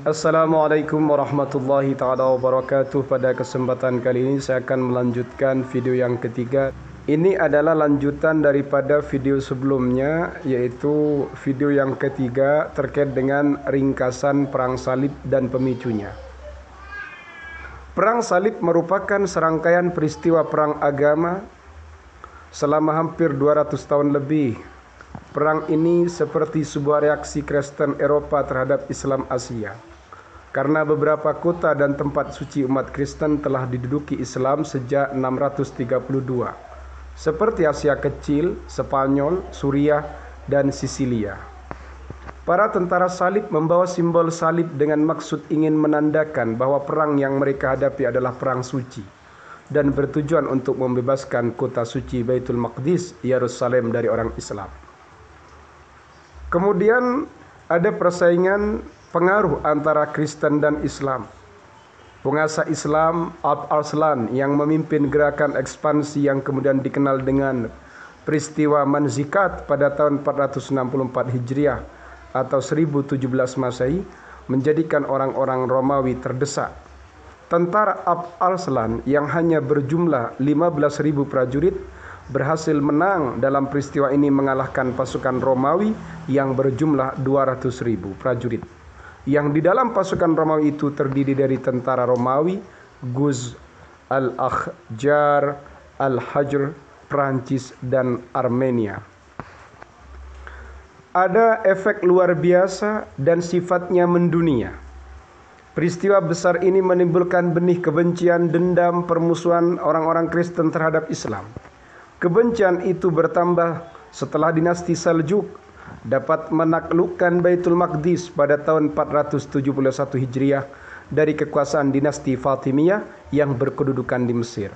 Assalamualaikum warahmatullahi taala wabarakatuh. Pada kesempatan kali ini saya akan melanjutkan video yang ketiga. Ini adalah lanjutan daripada video sebelumnya yaitu video yang ketiga terkait dengan ringkasan perang salib dan pemicunya. Perang salib merupakan serangkaian peristiwa perang agama selama hampir 200 tahun lebih Perang ini seperti sebuah reaksi Kristen Eropa terhadap Islam Asia. Karena beberapa kota dan tempat suci umat Kristen telah diduduki Islam sejak 632, seperti Asia Kecil, Spanyol, Suriah, dan Sisilia. Para tentara salib membawa simbol salib dengan maksud ingin menandakan bahwa perang yang mereka hadapi adalah perang suci dan bertujuan untuk membebaskan kota suci Baitul Maqdis, Yerusalem dari orang Islam. Kemudian ada persaingan pengaruh antara Kristen dan Islam. Penguasa Islam Ab Arslan yang memimpin gerakan ekspansi yang kemudian dikenal dengan peristiwa Manzikat pada tahun 464 Hijriah atau 1017 Masehi menjadikan orang-orang Romawi terdesak. Tentara Ab Arslan yang hanya berjumlah 15.000 prajurit berhasil menang dalam peristiwa ini mengalahkan pasukan Romawi yang berjumlah 200.000 prajurit yang di dalam pasukan Romawi itu terdiri dari tentara Romawi, Guz, Al-Akhjar, Al-Hajr, Prancis dan Armenia. Ada efek luar biasa dan sifatnya mendunia. Peristiwa besar ini menimbulkan benih kebencian, dendam, permusuhan orang-orang Kristen terhadap Islam. Kebencian itu bertambah setelah dinasti Seljuk dapat menaklukkan Baitul Maqdis pada tahun 471 Hijriah dari kekuasaan dinasti Fatimiyah yang berkedudukan di Mesir.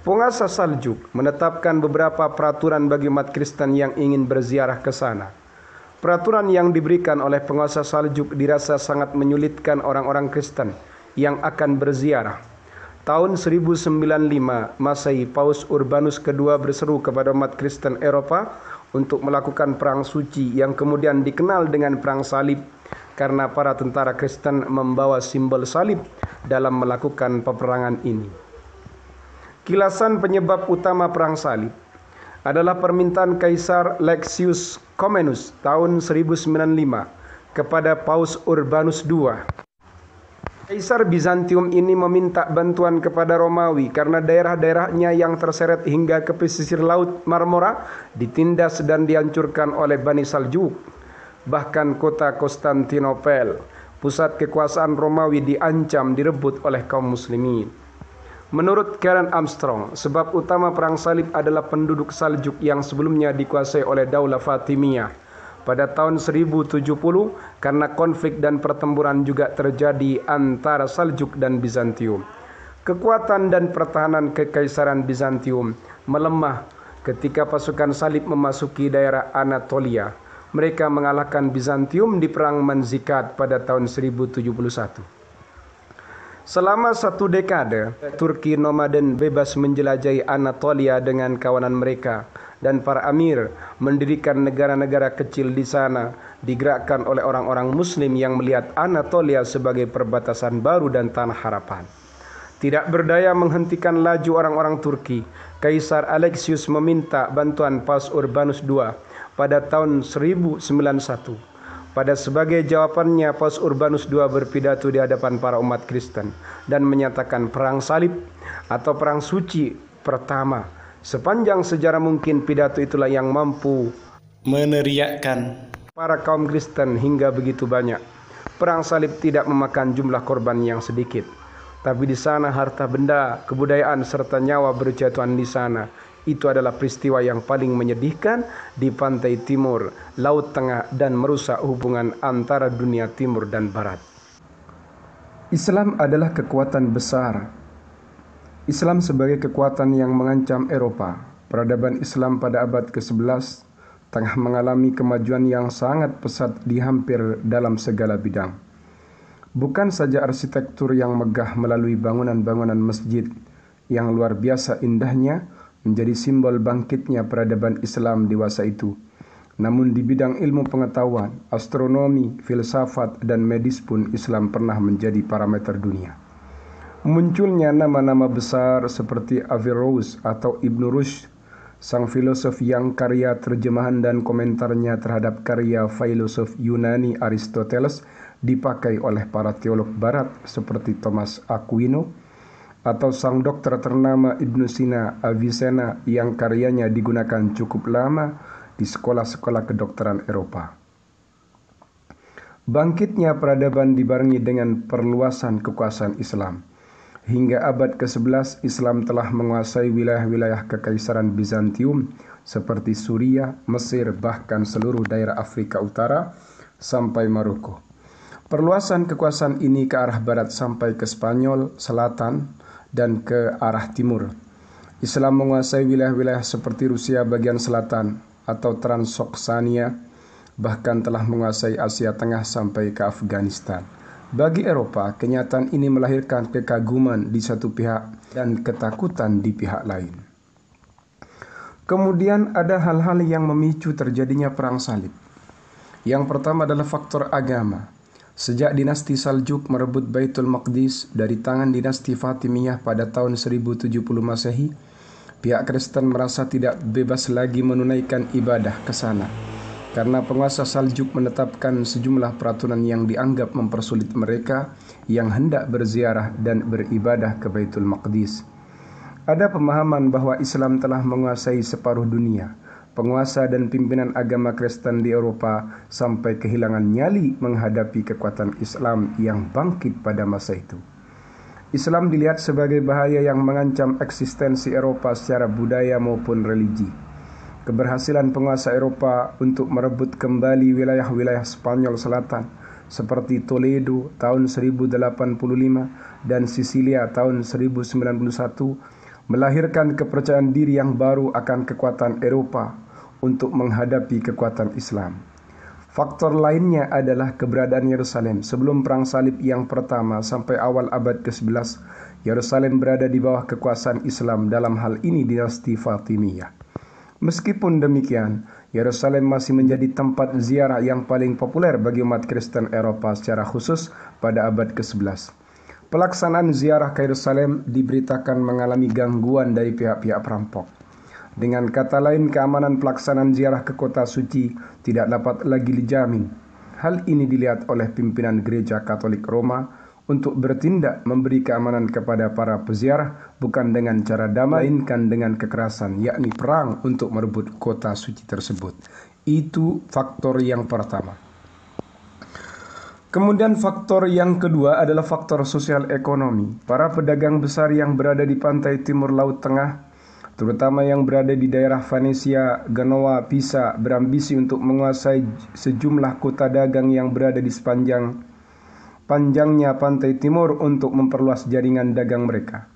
Penguasa Saljuk menetapkan beberapa peraturan bagi umat Kristen yang ingin berziarah ke sana. Peraturan yang diberikan oleh penguasa Saljuk dirasa sangat menyulitkan orang-orang Kristen yang akan berziarah. Tahun 1095 Masehi Paus Urbanus II berseru kepada umat Kristen Eropa untuk melakukan perang suci yang kemudian dikenal dengan perang salib karena para tentara Kristen membawa simbol salib dalam melakukan peperangan ini. Kilasan penyebab utama perang salib adalah permintaan Kaisar Lexius Comenus tahun 1095 kepada Paus Urbanus II Kaisar Bizantium ini meminta bantuan kepada Romawi karena daerah-daerahnya yang terseret hingga ke pesisir laut Marmora ditindas dan dihancurkan oleh Bani Saljuk. Bahkan kota Konstantinopel, pusat kekuasaan Romawi diancam direbut oleh kaum muslimin. Menurut Karen Armstrong, sebab utama perang salib adalah penduduk Saljuk yang sebelumnya dikuasai oleh Daulah Fatimiyah pada tahun 1070 karena konflik dan pertempuran juga terjadi antara Saljuk dan Bizantium. Kekuatan dan pertahanan kekaisaran Bizantium melemah ketika pasukan salib memasuki daerah Anatolia. Mereka mengalahkan Bizantium di Perang Manzikat pada tahun 1071. Selama satu dekade, Turki nomaden bebas menjelajahi Anatolia dengan kawanan mereka dan para amir mendirikan negara-negara kecil di sana digerakkan oleh orang-orang muslim yang melihat Anatolia sebagai perbatasan baru dan tanah harapan. Tidak berdaya menghentikan laju orang-orang Turki, Kaisar Alexius meminta bantuan Paus Urbanus II pada tahun 1091 pada sebagai jawabannya, Paus Urbanus II berpidato di hadapan para umat Kristen dan menyatakan perang salib atau perang suci pertama. Sepanjang sejarah mungkin pidato itulah yang mampu meneriakkan para kaum Kristen hingga begitu banyak. Perang salib tidak memakan jumlah korban yang sedikit, tapi di sana harta benda, kebudayaan serta nyawa berjatuhan di sana itu adalah peristiwa yang paling menyedihkan di pantai timur, laut tengah dan merusak hubungan antara dunia timur dan barat. Islam adalah kekuatan besar. Islam sebagai kekuatan yang mengancam Eropa. Peradaban Islam pada abad ke-11 tengah mengalami kemajuan yang sangat pesat di hampir dalam segala bidang. Bukan saja arsitektur yang megah melalui bangunan-bangunan masjid yang luar biasa indahnya, menjadi simbol bangkitnya peradaban Islam di masa itu. Namun di bidang ilmu pengetahuan, astronomi, filsafat, dan medis pun Islam pernah menjadi parameter dunia. Munculnya nama-nama besar seperti Averroes atau Ibn Rushd, sang filosof yang karya terjemahan dan komentarnya terhadap karya filosof Yunani Aristoteles dipakai oleh para teolog barat seperti Thomas Aquino, atau sang dokter ternama Ibnu Sina Avicenna yang karyanya digunakan cukup lama di sekolah-sekolah kedokteran Eropa. Bangkitnya peradaban dibarengi dengan perluasan kekuasaan Islam. Hingga abad ke-11 Islam telah menguasai wilayah-wilayah kekaisaran Bizantium seperti Suriah, Mesir, bahkan seluruh daerah Afrika Utara sampai Maroko. Perluasan kekuasaan ini ke arah barat sampai ke Spanyol, selatan, dan ke arah timur. Islam menguasai wilayah-wilayah seperti Rusia bagian selatan atau Transoksania, bahkan telah menguasai Asia Tengah sampai ke Afghanistan. Bagi Eropa, kenyataan ini melahirkan kekaguman di satu pihak dan ketakutan di pihak lain. Kemudian ada hal-hal yang memicu terjadinya perang salib. Yang pertama adalah faktor agama. Sejak dinasti Saljuk merebut Baitul Maqdis dari tangan dinasti Fatimiyah pada tahun 1070 Masehi, pihak Kristen merasa tidak bebas lagi menunaikan ibadah ke sana karena penguasa Saljuk menetapkan sejumlah peraturan yang dianggap mempersulit mereka yang hendak berziarah dan beribadah ke Baitul Maqdis. Ada pemahaman bahwa Islam telah menguasai separuh dunia penguasa dan pimpinan agama Kristen di Eropa sampai kehilangan nyali menghadapi kekuatan Islam yang bangkit pada masa itu. Islam dilihat sebagai bahaya yang mengancam eksistensi Eropa secara budaya maupun religi. Keberhasilan penguasa Eropa untuk merebut kembali wilayah-wilayah Spanyol Selatan seperti Toledo tahun 1085 dan Sisilia tahun 1091 melahirkan kepercayaan diri yang baru akan kekuatan Eropa untuk menghadapi kekuatan Islam. Faktor lainnya adalah keberadaan Yerusalem. Sebelum perang salib yang pertama sampai awal abad ke-11, Yerusalem berada di bawah kekuasaan Islam dalam hal ini dinasti Fatimiyah. Meskipun demikian, Yerusalem masih menjadi tempat ziarah yang paling populer bagi umat Kristen Eropa secara khusus pada abad ke-11. Pelaksanaan ziarah ke Yerusalem diberitakan mengalami gangguan dari pihak-pihak perampok. Dengan kata lain, keamanan pelaksanaan ziarah ke kota suci tidak dapat lagi dijamin. Hal ini dilihat oleh pimpinan gereja Katolik Roma untuk bertindak memberi keamanan kepada para peziarah bukan dengan cara damai, melainkan dengan kekerasan, yakni perang untuk merebut kota suci tersebut. Itu faktor yang pertama. Kemudian faktor yang kedua adalah faktor sosial ekonomi. Para pedagang besar yang berada di pantai timur Laut Tengah, terutama yang berada di daerah Venesia, Genoa, Pisa, berambisi untuk menguasai sejumlah kota dagang yang berada di sepanjang panjangnya pantai timur untuk memperluas jaringan dagang mereka.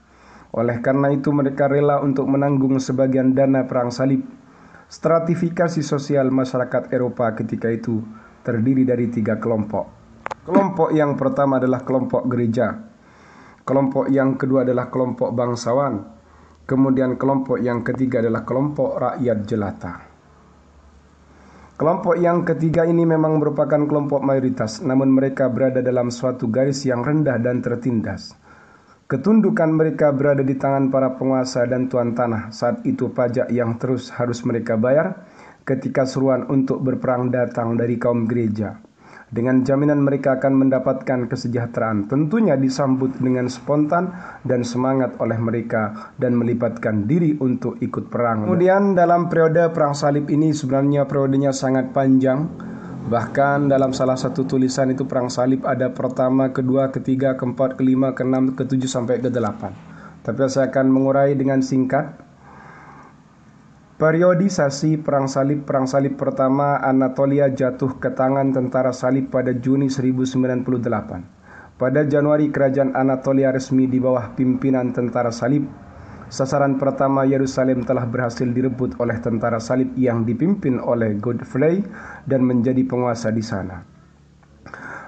Oleh karena itu mereka rela untuk menanggung sebagian dana perang salib. Stratifikasi sosial masyarakat Eropa ketika itu terdiri dari tiga kelompok Kelompok yang pertama adalah kelompok gereja. Kelompok yang kedua adalah kelompok bangsawan. Kemudian kelompok yang ketiga adalah kelompok rakyat jelata. Kelompok yang ketiga ini memang merupakan kelompok mayoritas, namun mereka berada dalam suatu garis yang rendah dan tertindas. Ketundukan mereka berada di tangan para penguasa dan tuan tanah. Saat itu pajak yang terus harus mereka bayar ketika seruan untuk berperang datang dari kaum gereja. Dengan jaminan mereka akan mendapatkan kesejahteraan, tentunya disambut dengan spontan dan semangat oleh mereka dan melibatkan diri untuk ikut perang. Kemudian dalam periode perang salib ini sebenarnya periodenya sangat panjang. Bahkan dalam salah satu tulisan itu perang salib ada pertama, kedua, ketiga, keempat, kelima, keenam, ketujuh sampai ke delapan. Tapi saya akan mengurai dengan singkat Periodisasi Perang Salib-Perang Salib pertama Anatolia jatuh ke tangan tentara salib pada Juni 1098. Pada Januari kerajaan Anatolia resmi di bawah pimpinan tentara salib. Sasaran pertama Yerusalem telah berhasil direbut oleh tentara salib yang dipimpin oleh Godfrey dan menjadi penguasa di sana.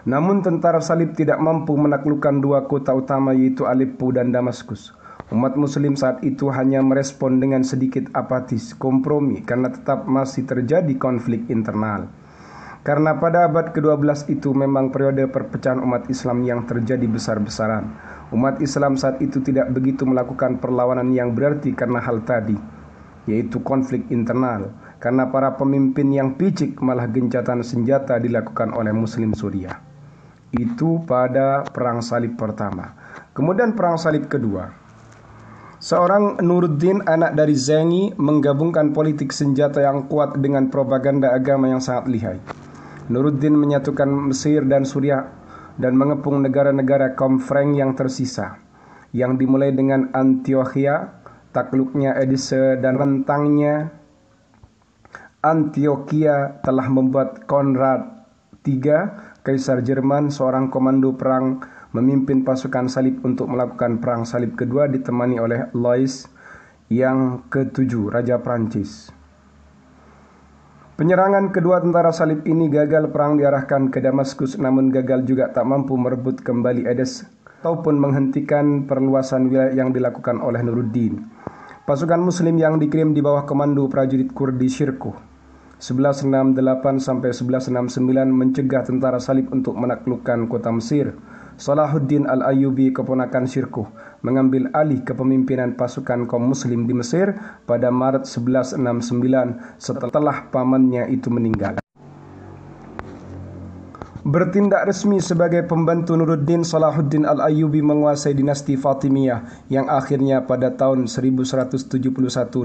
Namun tentara salib tidak mampu menaklukkan dua kota utama yaitu Aleppo dan Damaskus. Umat muslim saat itu hanya merespon dengan sedikit apatis, kompromi karena tetap masih terjadi konflik internal. Karena pada abad ke-12 itu memang periode perpecahan umat Islam yang terjadi besar-besaran. Umat Islam saat itu tidak begitu melakukan perlawanan yang berarti karena hal tadi, yaitu konflik internal. Karena para pemimpin yang picik malah gencatan senjata dilakukan oleh Muslim Suriah. Itu pada Perang Salib pertama. Kemudian Perang Salib kedua. Seorang Nuruddin anak dari Zengi menggabungkan politik senjata yang kuat dengan propaganda agama yang sangat lihai. Nuruddin menyatukan Mesir dan Suriah dan mengepung negara-negara kaum Frank yang tersisa, yang dimulai dengan Antiochia, takluknya Edessa dan rentangnya Antioquia telah membuat Konrad III, kaisar Jerman, seorang komando perang memimpin pasukan salib untuk melakukan perang salib kedua ditemani oleh Lois yang ketujuh, Raja Prancis. Penyerangan kedua tentara salib ini gagal perang diarahkan ke Damaskus namun gagal juga tak mampu merebut kembali Edes ataupun menghentikan perluasan wilayah yang dilakukan oleh Nuruddin. Pasukan muslim yang dikirim di bawah komando prajurit Kurdi Shirku 1168 sampai 1169 mencegah tentara salib untuk menaklukkan kota Mesir Salahuddin Al-Ayubi keponakan Sirku mengambil alih kepemimpinan pasukan kaum muslim di Mesir pada Maret 1169 setelah pamannya itu meninggal. Bertindak resmi sebagai pembantu Nuruddin Salahuddin Al-Ayubi menguasai dinasti Fatimiyah yang akhirnya pada tahun 1171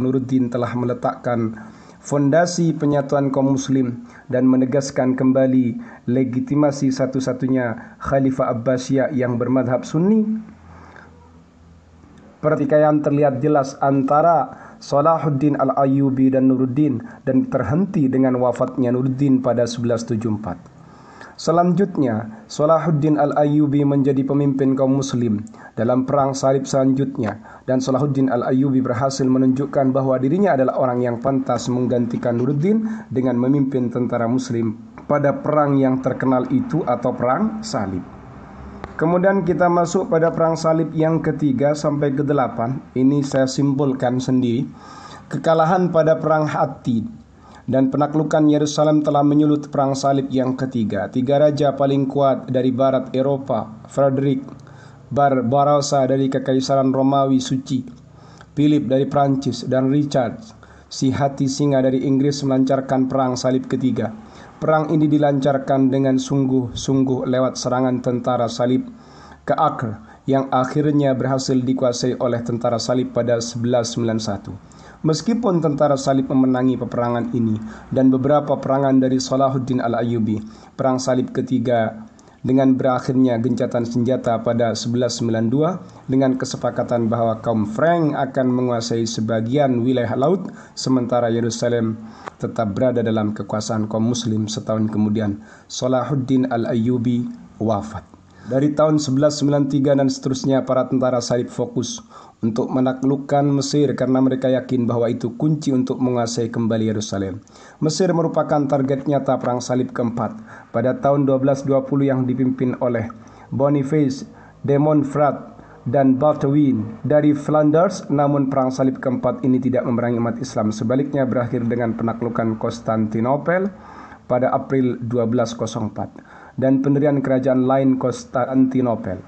Nuruddin telah meletakkan fondasi penyatuan kaum muslim dan menegaskan kembali legitimasi satu-satunya Khalifah Abbasiyah yang bermadhab sunni. Pertikaian terlihat jelas antara Salahuddin al ayubi dan Nuruddin dan terhenti dengan wafatnya Nuruddin pada 1174. Selanjutnya, Salahuddin Al-Ayyubi menjadi pemimpin kaum muslim dalam perang salib selanjutnya dan Salahuddin Al-Ayyubi berhasil menunjukkan bahwa dirinya adalah orang yang pantas menggantikan Nuruddin dengan memimpin tentara muslim pada perang yang terkenal itu atau perang salib. Kemudian kita masuk pada perang salib yang ketiga sampai ke delapan. Ini saya simpulkan sendiri. Kekalahan pada perang Hatib dan penaklukan Yerusalem telah menyulut perang salib yang ketiga. Tiga raja paling kuat dari barat Eropa, Frederick Barbarossa dari Kekaisaran Romawi Suci, Philip dari Prancis dan Richard si hati singa dari Inggris melancarkan perang salib ketiga. Perang ini dilancarkan dengan sungguh-sungguh lewat serangan tentara salib ke Acre yang akhirnya berhasil dikuasai oleh tentara salib pada 1191. Meskipun tentara salib memenangi peperangan ini dan beberapa perangan dari Salahuddin Al-Ayyubi, perang salib ketiga dengan berakhirnya gencatan senjata pada 1192 dengan kesepakatan bahwa kaum Frank akan menguasai sebagian wilayah laut sementara Yerusalem tetap berada dalam kekuasaan kaum muslim setahun kemudian Salahuddin Al-Ayyubi wafat. Dari tahun 1193 dan seterusnya para tentara salib fokus untuk menaklukkan Mesir karena mereka yakin bahwa itu kunci untuk menguasai kembali Yerusalem. Mesir merupakan target nyata perang salib keempat pada tahun 1220 yang dipimpin oleh Boniface, Frat, dan Baldwin dari Flanders namun perang salib keempat ini tidak memerangi umat Islam sebaliknya berakhir dengan penaklukan Konstantinopel pada April 1204 dan pendirian kerajaan lain Konstantinopel.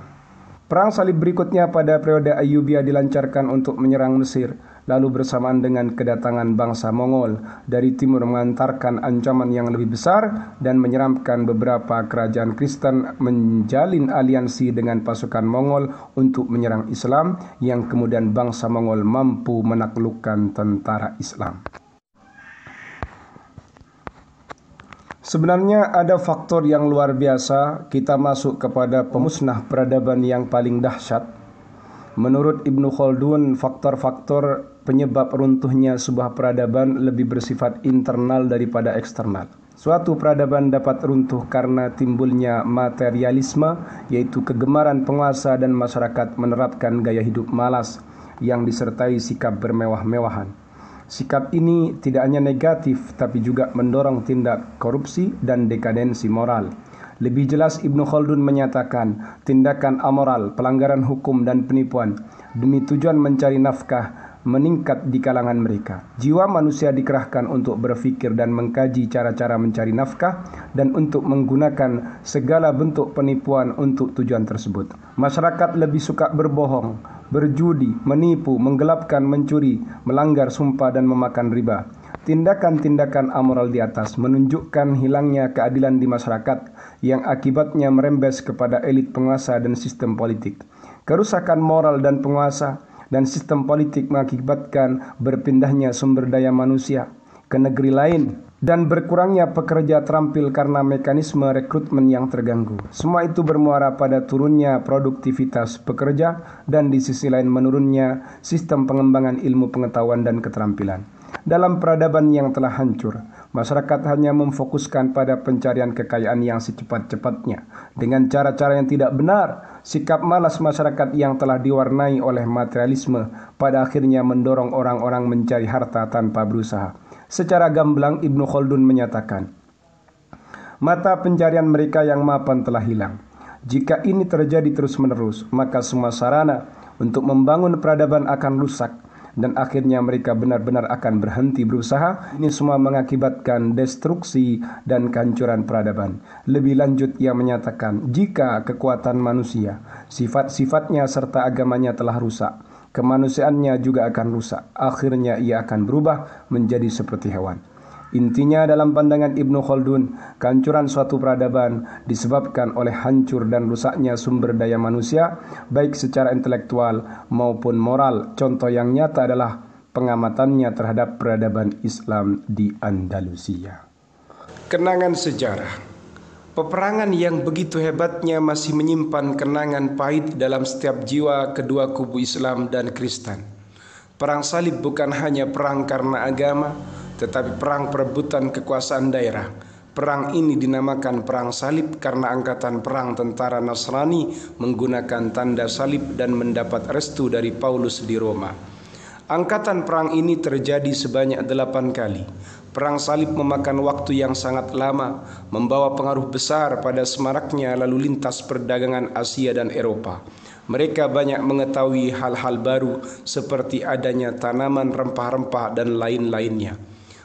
Perang salib berikutnya pada periode Ayubia dilancarkan untuk menyerang Mesir, lalu bersamaan dengan kedatangan bangsa Mongol dari timur mengantarkan ancaman yang lebih besar dan menyeramkan beberapa kerajaan Kristen menjalin aliansi dengan pasukan Mongol untuk menyerang Islam yang kemudian bangsa Mongol mampu menaklukkan tentara Islam. Sebenarnya ada faktor yang luar biasa kita masuk kepada pemusnah peradaban yang paling dahsyat. Menurut Ibnu Khaldun, faktor-faktor penyebab runtuhnya sebuah peradaban lebih bersifat internal daripada eksternal. Suatu peradaban dapat runtuh karena timbulnya materialisme, yaitu kegemaran penguasa dan masyarakat menerapkan gaya hidup malas yang disertai sikap bermewah-mewahan. Sikap ini tidak hanya negatif, tapi juga mendorong tindak korupsi dan dekadensi moral. Lebih jelas, Ibnu Khaldun menyatakan tindakan amoral, pelanggaran hukum, dan penipuan demi tujuan mencari nafkah meningkat di kalangan mereka. Jiwa manusia dikerahkan untuk berpikir dan mengkaji cara-cara mencari nafkah dan untuk menggunakan segala bentuk penipuan untuk tujuan tersebut. Masyarakat lebih suka berbohong, berjudi, menipu, menggelapkan, mencuri, melanggar sumpah dan memakan riba. Tindakan-tindakan amoral di atas menunjukkan hilangnya keadilan di masyarakat yang akibatnya merembes kepada elit penguasa dan sistem politik. Kerusakan moral dan penguasa dan sistem politik mengakibatkan berpindahnya sumber daya manusia ke negeri lain dan berkurangnya pekerja terampil karena mekanisme rekrutmen yang terganggu. Semua itu bermuara pada turunnya produktivitas pekerja dan di sisi lain menurunnya sistem pengembangan ilmu pengetahuan dan keterampilan. Dalam peradaban yang telah hancur, masyarakat hanya memfokuskan pada pencarian kekayaan yang secepat-cepatnya dengan cara-cara yang tidak benar. Sikap malas masyarakat yang telah diwarnai oleh materialisme pada akhirnya mendorong orang-orang mencari harta tanpa berusaha. Secara gamblang Ibnu Khaldun menyatakan, mata pencarian mereka yang mapan telah hilang. Jika ini terjadi terus-menerus, maka semua sarana untuk membangun peradaban akan rusak dan akhirnya mereka benar-benar akan berhenti berusaha. Ini semua mengakibatkan destruksi dan kehancuran peradaban. Lebih lanjut ia menyatakan, jika kekuatan manusia, sifat-sifatnya serta agamanya telah rusak, Kemanusiaannya juga akan rusak. Akhirnya ia akan berubah menjadi seperti hewan. Intinya dalam pandangan Ibnu Khaldun, kehancuran suatu peradaban disebabkan oleh hancur dan rusaknya sumber daya manusia, baik secara intelektual maupun moral. Contoh yang nyata adalah pengamatannya terhadap peradaban Islam di Andalusia. Kenangan sejarah Peperangan yang begitu hebatnya masih menyimpan kenangan pahit dalam setiap jiwa kedua kubu Islam dan Kristen. Perang salib bukan hanya perang karena agama, tetapi perang perebutan kekuasaan daerah. Perang ini dinamakan perang salib karena angkatan perang tentara Nasrani menggunakan tanda salib dan mendapat restu dari Paulus di Roma. Angkatan perang ini terjadi sebanyak delapan kali. Perang salib memakan waktu yang sangat lama, membawa pengaruh besar pada semaraknya lalu lintas perdagangan Asia dan Eropa. Mereka banyak mengetahui hal-hal baru seperti adanya tanaman rempah-rempah dan lain-lainnya.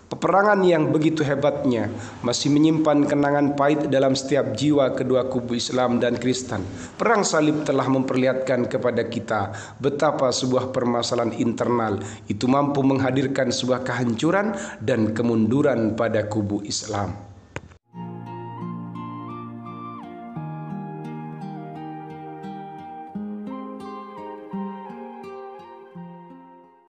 Peperangan yang begitu hebatnya masih menyimpan kenangan pahit dalam setiap jiwa kedua kubu Islam dan Kristen. Perang salib telah memperlihatkan kepada kita betapa sebuah permasalahan internal itu mampu menghadirkan sebuah kehancuran dan kemunduran pada kubu Islam.